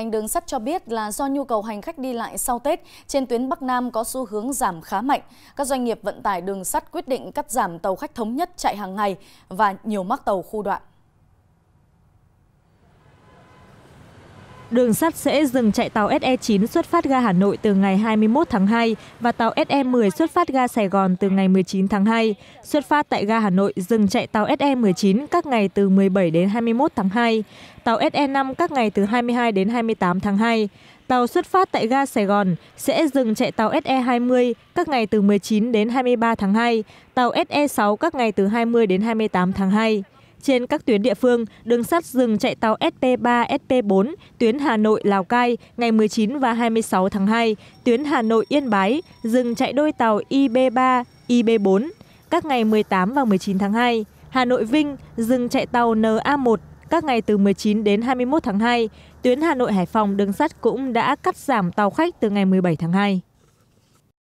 Ngành đường sắt cho biết là do nhu cầu hành khách đi lại sau Tết trên tuyến Bắc Nam có xu hướng giảm khá mạnh. Các doanh nghiệp vận tải đường sắt quyết định cắt giảm tàu khách thống nhất chạy hàng ngày và nhiều mắc tàu khu đoạn. đường sắt sẽ dừng chạy tàu se 9 xuất phát ga hà nội từ ngày 21 tháng 2 và tàu se 10 xuất phát ga sài gòn từ ngày 19 tháng 2. xuất phát tại ga hà nội dừng chạy tàu se 19 các ngày từ 17 đến 21 tháng 2, tàu se 5 các ngày từ 22 đến 28 tháng 2. tàu xuất phát tại ga Sài Gòn sẽ dừng chạy tàu SE20 các ngày từ 19 đến 23 tháng 2, tàu SE6 các ngày từ 20 đến 28 tháng 2 trên các tuyến địa phương đường sắt dừng chạy tàu sp ba sp bốn tuyến hà nội lào cai ngày chín và hai mươi sáu tháng hai tuyến hà nội yên bái dừng chạy đôi tàu ib ba ib bốn các ngày tám và chín tháng hai hà nội vinh dừng chạy tàu na một các ngày từ 19 đến 21 tháng 2, tuyến Hà Nội Hải Phòng đường sắt cũng đã cắt giảm tàu khách từ ngày 17 tháng 2.